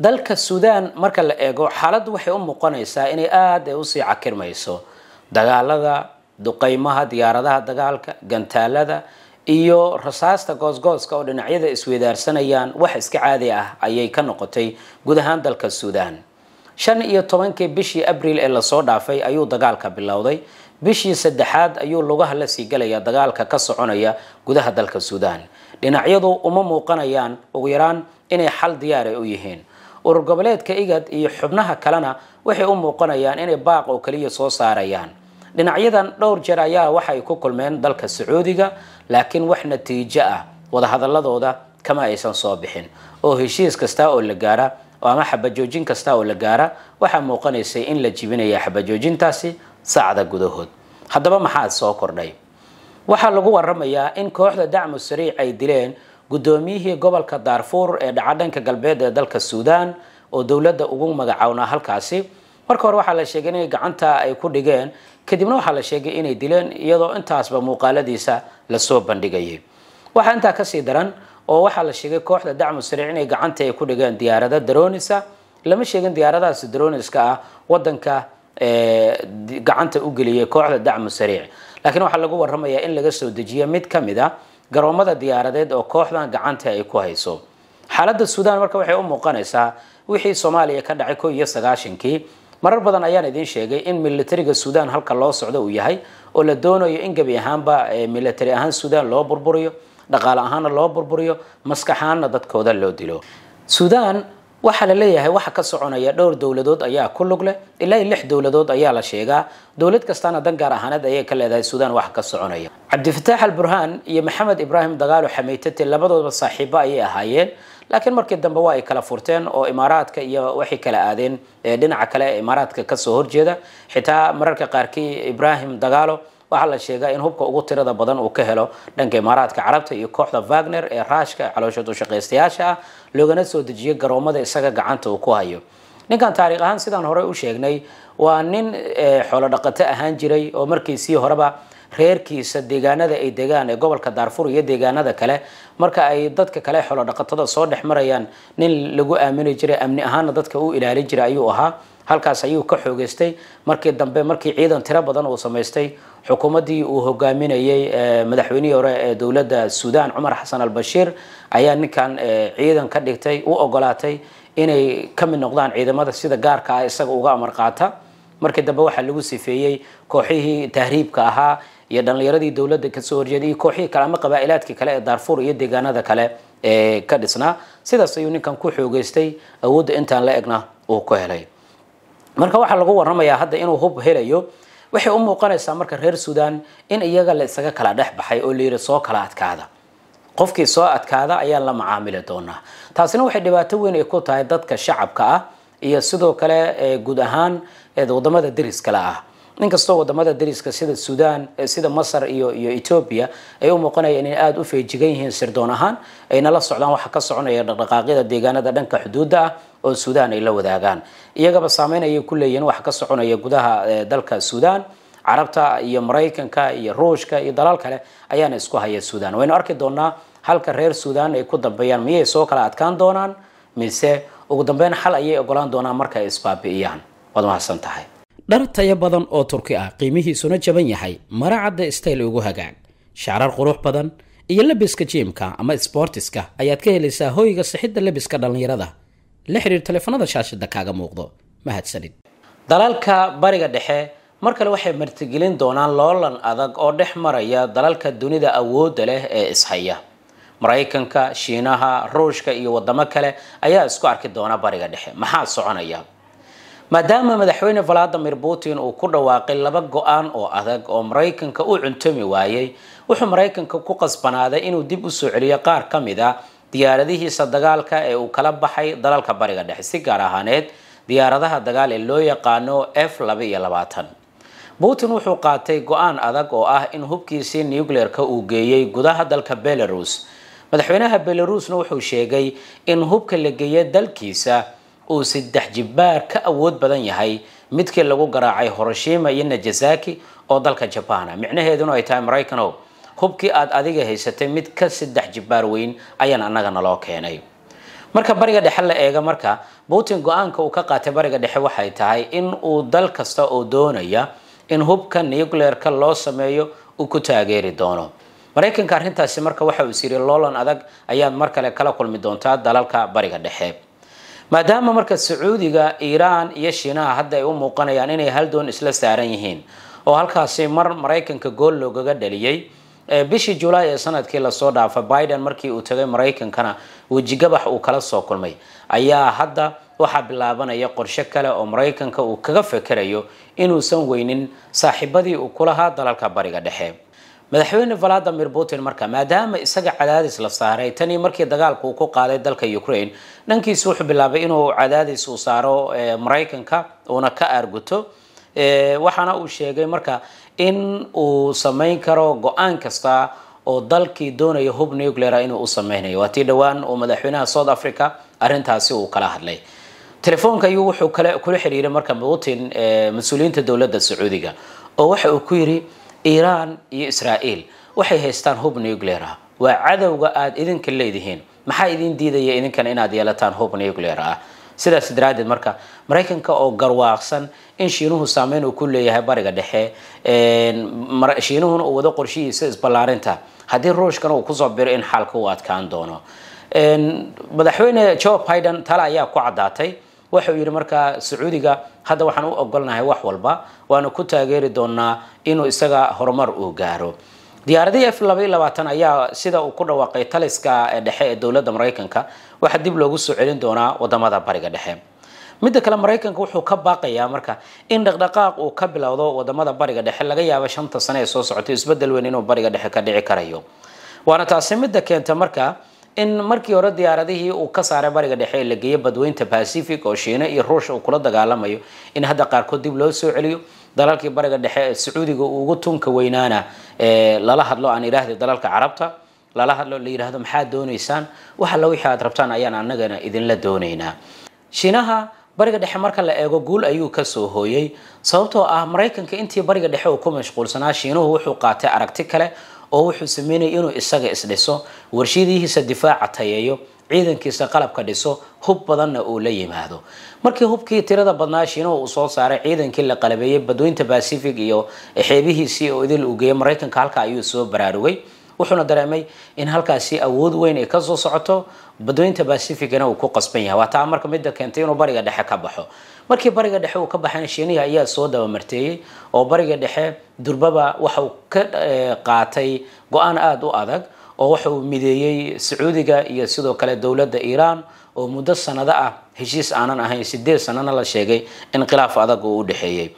dalka suudan marka la eego xaaladdu waxay u muuqanaysaa inay aada usii cakirmayso dagaalada duqeymaha diyaaradaha dagaalka gantaalada iyo rasaasta goosgooska oo dhinacyada isweydaarsanayaan wax iska caadi ah ayay ka noqotay guud ahaan dalka suudan shan iyo tobankii bishii abriil ee lasoo dhaafay ayuu dagaalka bilowday bishii saddexaad ayuu lugaha la sii galaya dagaalka ka soconaya gudaha dalka suudan dhinacyadu uma muuqanayaan ugu yaraan inay xal diyaara ah u yihiin urur goboleedka igad iyo xubnaha kalena waxay u muuqanayaan inay baaq oo kaliya soo saarayaan dhinacyadan dhowr jeer ayaa waxay ku kulmeen dalka sacuudiga laakiin wax natiijo ah wadahadaladooda kama aysan soo bixin oo heshiis kasta oo la gaara ama xabajoojin kasta oo la gaara waxaa muuqanaysay in la jibinaya xabajoojintaasi sacda gudahood haddaba maxaad soo kordhay waxaa lagu waramayaa in kooxda dacmu sariic ay dileen guddoomiyihii gobolka daarfuur ee dhaca dhanka galbeed ee dalka suudaan oo dowladda ugu magacownaa halkaasi marka hore waxaa la sheegay inay gacanta ay ku dhigeen kadibna waxaa la sheegay inay dileen iyadoo intaasba muuqaaladiisa lasoo bandhigayay waxaa intaa kasii daran oo waxaa la sheegay kooxda dacmu sariic inay gacanta ay ku dhigeen diyaarado daroonisa lama sheegin diyaaradahaas darooniska ah wadanka gacanta u geliyay kooxda dacmu sariic laakiin waxaa lagu warramayaa in laga soo dejiyo mid ka mid a ah garoomada diyaaradeed oo kooxdan gacanta ay ku hayso xaaladda suudaan marka waxay u muuqanaysaa wixii soomaaliya ka dhacay ko iyo sagaashankii marar badan ayaan idiin sheegay in milatariga suudaan halka loo socdo uu yahay oo la doonayo in gebi ahaanba eh, militari ahaan suudaan loo burburiyo dhaqaale ahaanna loo burburiyo maskaxaanna dadkooda loo dilo suudaan waxaa la leeyahay waxa ka soconaya dhowr dowladood ayaa ku lug leh ilaa iyo lix dowladood ayaa la sheegaa dowlad kastana dan gaar ahaaneed ayay ka leedahay suudaan waxa ka soconaya cabdifataax alburhaan iyo maxamed ibraahim dagaalo xameytate labadooda saaxiibo ayay ahaayeen laakiin markii dambe waa ay kala furteen oo imaaraadka iyo waxay kala aadeen ee dhinaca kale ee imaaraadka kasoo horjeeda xitaa mararka qaarkii ibraahim dagaalo waxaa la sheegaa in hubka ugu tirada badan uu ka helo dhanka imaaraadka carabta iyo kooxda wagner ee raashka caloosha dushaqaystayaasha ah loogana soo dejiyo garoomada isaga gacanta uu ku hayo ninkan taariikh ahaan sidaan horey u sheegnay waa nin eh, xoolo dhaqato ahaan jiray oo markii horeba reerkiisa deegaanada ay degaan ee gobolka daarfur iyo deegaanada kale marka ay dadka kale xoolo dhaqatada soo dhex marayaan nin lagu aamini jiray amni ahaana dadka u ilaalin jiray ayuu ahaa halkaas ayuu ka xoogeystay markii dambe markii ciidan tiro badan uu samaystay xukuumaddii uu hogaaminayay eh, madaxweynihii hore ee dowladda suudaan cumar xasan albashiir ayaa ninkan eh, ciidan ka dhigtay u ogolaatay inay ka mid noqdaan ciidamada sida gaarka ah isaga uga amar qaata markii dambe waxaa lagu sifeeyey kooxihii tahriibka ahaa iyo dhallinyaradii dowladda kasoo horjeeday iyo kooxihii kale ama qabaa'ilaadkii kale ee daarfuur iyo deegaanada kale ee eh, ka dhisnaa sidaas ayuu ninkan ku xoogeystay awoodda intaan la egna uu ku helay marka waxaa lagu waramayaa hadda inuu hub helayo waxay u muuqanaysaa marka reer sudan in iyaga la isaga kala dhex baxay oo layidhi soo kala adkaada qofkii soo adkaada ayaa la macaamili doonaa taasina waxay dhibaato weyn ay ku tahay dadka shacabka ah iyo sidoo kale eh, guud ahaan eh, wadamada deriskala ah inkastoo wadamada deriska sida sudan eh, sida masar iyo iyo etoobiya ay u muuqanayaan inay aada u feejigan yihiin sirdoon ahaan ayna la socdaan waxa ka soconaya dhaqdhaqaaqyada deegaanada dhanka xuduudda ah oo suudaan ay la wadaagaan iyagaba saameyn ayay ku leeyihiin wax ka soconaya gudaha dalka suudaan carabta iyo maraykanka iyo ruushka iyo dalaal kale ayaana isku haya suudaan waynu arki doonaa halka reer suudaan ay ku dambeeyaan miyay soo kala adkaan doonaan mise ugu dambeyn xal ayay ogolaan doonaan marka ay isbaabi'iyaan waad mahadsan tahay dhar taya badan oo turki ah qiimihiisuna jaban yahay mara cadda stayl ugu hagaag shacrar qurux badan iyo labiska jiimka ama sbortiska ayaad ka helaysaa hoyga sixidda lebiska dhallinyarada la xiriir taleefanada shaashada kaaga muuqdo mahadsanid dalalka bariga dhexe mar kale waxay martigelin doonaan loolan adag oo dhex maraya dalalka dunida awoodda leh ee ishaya maraykanka shiinaha ruushka iyo wadamo kale ayaa isku arki doona bariga dhexe maxaa soconaya maadaama madaxweyne valadimir putin uu ku dhawaaqay laba go-aan oo adag oo maraykanka u cuntumi waayey wuxuu maraykanka ku qasbanaaday inuu dib u soo celiyo qaar ka mid a diyaaradihiisa dagaalka ee uu kala baxay dalalka bariga dhexe si gaar ahaaneed diyaaradaha dagaal ee loo yaqaano f laba iyo labaatan putin wuxuu qaatay go-aan adag oo ah in hubkiisii nucleer-ka uu geeyey gudaha dalka belarus madaxweynaha belaruusna wuxuu sheegay in hubka la geeyo dalkiisa uu saddex jibaar ka awood badan yahay midkii lagu garaacay horoshima iyo najasaki oo dalka jabaana micnaheeduna ay tahay maraycanow hubkii aad adiga haysatay mid ka saddex jibbaar weyn ayaan annagana naloo keenay marka bariga dhexe la eega marka putin go-aanka uu ka qaatay bariga dhexe waxay tahay in uu dal kasta oo doonaya in hubka nucleer loo sameeyo uu ku taageeri doono maraykanka arrintaasi marka waxa uu is loolan adag ayaad mar kale kala kulmi doontaa dalalka bariga dhexe maadaama marka sacuudiga iiraan iyo shiinaha hadda ay u muuqanayaan inay hal doon isla saaran yihiin oo halkaasi mar maraykanka gool loogaga dhaliyey bishii julaay ee sanadkii lasoo dhaafay biden markii uu tagay maraykankana wejigabax uu kala soo kulmay ayaa hadda waxaa bilaabanaya qorshe kale oo maraykanka uu kaga fekerayo inuusan weynin saaxiibadii uu kulahaa dalalka bariga dhexe madaxweyne valadimir putin marka maadaama isaga cadaadis la saaray tanii markii dagaalka uu ku qaaday dalka ukraine dhankiisu wuxuu bilaabay inuu cadaadis uu saaro maraykanka uuna ka aarguto Eh, waxaana uu sheegay marka in uu samayn karo go-aan kasta oo dalkii doonaya hub nucleara inuu u sameynayo waa tii dhowaan oo madaxweynaha south africa arintaasi uu kala hadlay telefoonka ayuu wuxuu kale kula xidhiiray marka putin eh, mas-uuliyiinta dowladda sacuudiga oo waxa uu ku yidhi iiraan iyo israa'iil waxay haystaan hub nuclear ah waa cadowga aada idinka leedihiin maxaa idin diidaya idinkana inaad yeelataan hub nuclear ah sidaas daraaddeed marka maraykanka oo garwaaqsan in shiinuhu saameyn uu ku leeyahay bariga dhexe shiinuhuna uu wado qorshihiisa isballaarinta haddii ruushkana uu kusoo biro in xaalka uu adkaan doono madaxweyne joe biden tale ayaa ku caddaatay waxa uu yidhi marka sacuudiga hadda waxaan u ogolnahay wax walba waana ku taageeri doonaa inuu isaga horumar uu gaaro diyaaradihii f labaiy labaatan ayaa sida uu ku dhawaaqay taliska dhexe ee dowladda maraykanka waxaa dib loogu soo celin doonaa wadamada bariga dhexe midda kale maraykanka wuxuu ka baaqayaa marka in dhaqdhaqaaq uu ka bilowdo wadamada bariga dhexe laga yaaba shanta sane ee soo socotay isbedel weyn inuu bariga dhexe ka dhici karayo waana taasi midda keenta marka in markii hore diyaaradihii uu ka saaray bariga dhexe ee la geeyay badweynta pacific oo shiine iyo ruush uu kula dagaalamayo in hadda qaarkood dib loo soo celiyo dalalkii bariga dhexe sacuudiga ugu tunka weynaana lala hadlo aan idhaahda dalalka carabta lala hadlo la yidhaahdo maxaad doonaysaan wax alla wixii aad rabtaan ayaan annagana idinla doonaynaa shiinaha bariga dhexe marka la eego guul ayuu kasoo hooyey sababtoo ah maraykanka intii bariga dhexe uu ku mashquulsanaa shiinuhu wuxuu qaatay aragti kale oo wuxuu sameynayay inuu isaga isdhiso warshidihiisa difaaca tayeeyo ciidankiisa qalabka dhiso hub badanna uu la yimaado markii hubkii tirada badnaa shiinaha uu soo saaray ciidankii la qalabeeyey badweynta bacific iyo xeebihiisii oo idil uu geeyay maraykanka halka ayuu soo baraarugay wuxuuna dareemay in halkaasi awood weyn ay kasoo socoto badweynta bacificna uu ku qasban yahay waa taa marka midda keentay inuu bariga dhexe ka baxo markii bariga dhexe uu ka baxayna shiinihi ayaa soo dabamarteeyey oo bariga dhexe durbaba waxauu ka eh, qaatay go-aan aada u adag oo waxa uu mideeyey sacuudiga iyo sidoo kale dowladda iiraan oo muddo sannado ah heshiis aanan ahayn sideed sanana la sheegay in khilaaf adag uu u dhexeeyey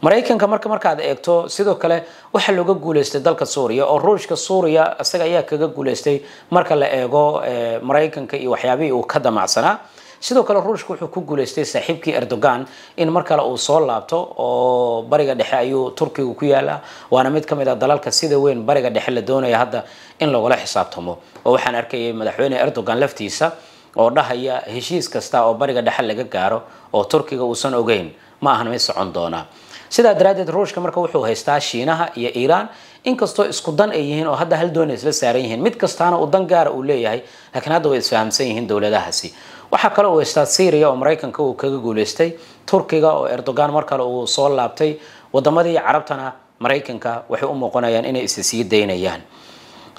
maraykanka marka markaad eegto sidoo kale waxaa looga guuleystay dalka suuriya oo ruushka suuriya isaga ayaa kaga guuleystay marka la eego eh, maraykanka iyo waxyaabihii uu ka damacsanaa sidoo kale ruushka wuxuu ku guuleystay saaxiibkii erdogan in mar kale uu soo laabto oo bariga dhexe ayuu turkigu ku yaalaa waana mid ka mid a ah dalalka sida weyn bariga dhexe la doonaya hadda in lagula xisaabtamo oo waxaan arkayay madaxweyne erdogan laftiisa oo dhahaya heshiis kasta oo bariga dhexe laga gaaro oo turkiga uusan ogeyn ma ahan mid socon doonaa sidaa daraadeed ruushka marka wuxuu haystaa shiinaha iyo iiraan inkastoo isku dan ay yihiin oo hadda hal doon isla saaran yihiin mid kastaana uu dan gaara uu leeyahay laakiin hadda way isfahamsan yihiin dowladahaasi waxaa kale uu haystaa syriya oo maraykanka uu kaga guulaystay turkiga oo erdogan mar kale uu soo laabtay wadamadii carabtana maraykanka waxay u muuqanayaan inay isa daynayaan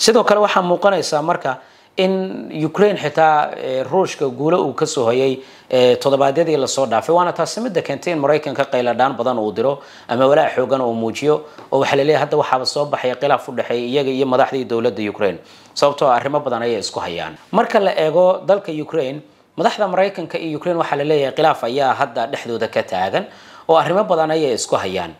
sidoo kale waxaa muuqanaysaa marka in ukraine xitaa eh, ruushka guulo uu kasoo hayay eh, toddobaadyadii lasoo dhaafay waana taasi midda keentay in maraykanka qayladhaan badan uu diro ama walaa xoogan uu muujiyo oo waxaa laleeyahy hadda waxaaba soo baxaya khilaaf u udhexeeya iyaga iyo madaxdii dowladda ukraine sababtoo ah arrimo badan ayay isku hayaan marka la eego dalka ukraine madaxda maraykanka iyo ukraine waxaa laleeyahay khilaaf ayaa hadda dhexdooda ka taagan oo arrimo badan ayay isku hayaan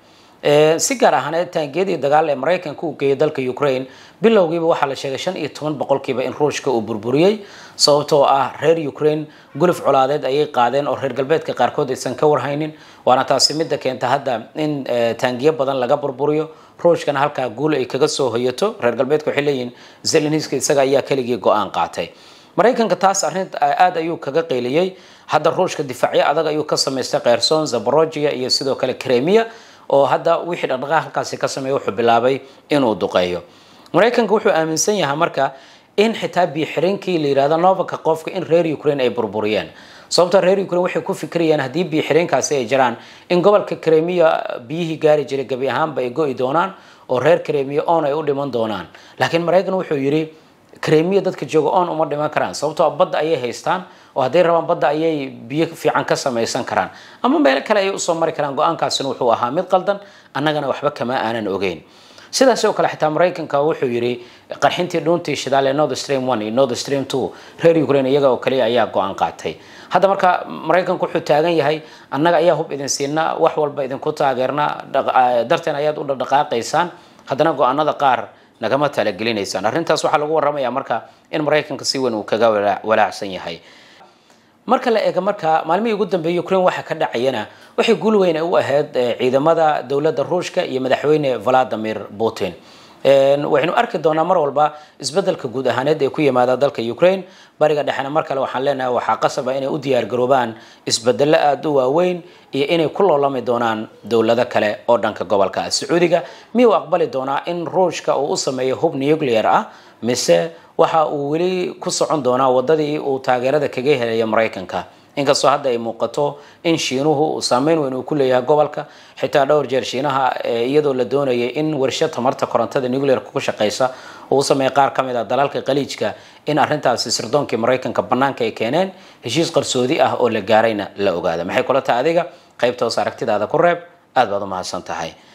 si gaar ahaaneed taangiyadii dagaal ee maraykanka u geeyay dalka ukraine bilowgiiba waxaa la sheegay shan iyo toban boqolkiiba in ruushka uu burburiyey sababtoo ah reer ukraine gulif colaadeed ayay qaadeen oo reer galbeedka qaarkood aysan ka warhaynin waana taasi midda keenta hadda in taangiyo badan laga burburiyo ruushkana halkaa guul ay kaga soo hoyato reer galbeedka waxay leeyihiin zelenska isaga ayaa keligii go-aan qaatay maraykanka taas arrin aada ayuu kaga qeyliyey hadda ruushka difaacyo adag ayuu ka samaystay kherson zaborojia iyo sidoo kale kremia oo hadda wixii dhaqdhaqaaqankaasi ka sameeya wuxuu bilaabay inuu duqeeyo maraykanka wuxuu aaminsan yahay marka in xitaa biixirinkii la yihahdo novaka qofka in reer ukraine ay burburiyeen sababto reer ukraine waxay ku fikirayaan haddii biixiriinkaasi ay jiraan in gobolka kremiya biyihii gaari jiray gebi ahaanba ay goi doonaan oo reer kremiya oon ay u dhiman doonaan laakiin maraykan wuxuu yidhi kremiya dadka jooga oon uma dhiman karaan sababtoo ah badda ayay haystaan oo hadday rabaan badda ayay biyo fiican ka samaysan karaan ama meelo kale ayay usoo mari karaan go-aankaasina wuxuu ahaa mid qaldan annagana waxba kama aanan ogeyn sidaas oo kale xitaa maraykanka wuxuu yidhi qarxintii dhuuntii shidaale north stream one iyo north stream two reer ukraine iyaga oo kaliya ayaa go-aan qaatay hadda marka maraykanku wuxuu taagan yahay annaga ayaa hub idin siinaa wax walba idinku taageernaa darteen ayaad u dhaqdhaqaaqaysaan haddana go-aanada qaar nagama talagelinaysaan arrintaas waxaa lagu warramaya marka in maraykanka si weyn uu kaga walaacsan yahay marka la eego marka maalmihii ugu dambeeyey ukraine waxa ka dhacayana waxay guul weyn u ahayd eh, ciidamada dowladda ruushka iyo madaxweyne valadimir putin waxaynu arki doonaa mar walba isbedelka guud ahaaneed ee ku yimaada dalka ukraine bariga dhexena mar kale waxaan leenahay waxaa qasaba inay u diyaargaroobaan isbedello aada u waaweyn iyo inay ku loolami doonaan dowlado kale oo dhanka gobolka sacuudiga miyuu aqbali doonaa in ruushka uu u sameeyo hub nuclear ah mise waxa uu weli ku socon doonaa waddadii uu taageerada kaga helaya maraykanka inkastoo hadda ay muuqato in shiinuhu uu saameyn weyn uu ku leeyahay gobolka xitaa dhowr jeer shiinaha iyadoo la doonayay in warshad tamarta korontada nuclearka ku shaqeysa uu sameeyay qaar ka mid a ah dalalka qaliijka in arrintaasi sirdoonkii maraykanka bannaanka ay keeneen heshiis qarsoodi ah oo la gaarayna la ogaada maxay kula tahay adiga qaybtoos aragtidaada ku reeb aad baad u mahadsan tahay